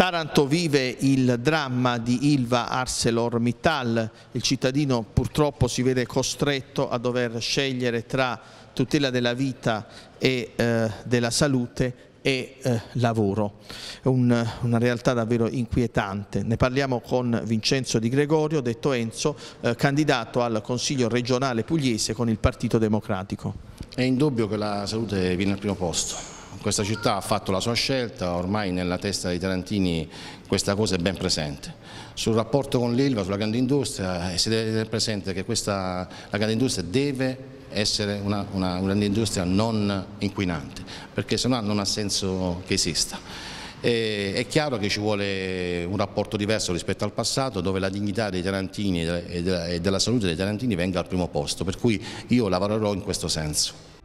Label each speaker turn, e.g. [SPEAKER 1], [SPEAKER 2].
[SPEAKER 1] Taranto vive il dramma di Ilva ArcelorMittal, il cittadino purtroppo si vede costretto a dover scegliere tra tutela della vita e eh, della salute e eh, lavoro. Un, una realtà davvero inquietante. Ne parliamo con Vincenzo Di Gregorio, detto Enzo, eh, candidato al Consiglio regionale pugliese con il Partito Democratico. È indubbio che
[SPEAKER 2] la salute viene al primo posto questa città ha fatto la sua scelta, ormai nella testa dei tarantini questa cosa è ben presente. Sul rapporto con l'Ilva, sulla grande industria, eh, si deve tenere presente che questa, la grande industria deve essere una, una, una grande industria non inquinante, perché se no non ha senso che esista. E è chiaro che ci vuole un rapporto diverso rispetto al passato dove la dignità dei tarantini e della salute dei tarantini venga al primo posto, per cui io lavorerò in questo senso.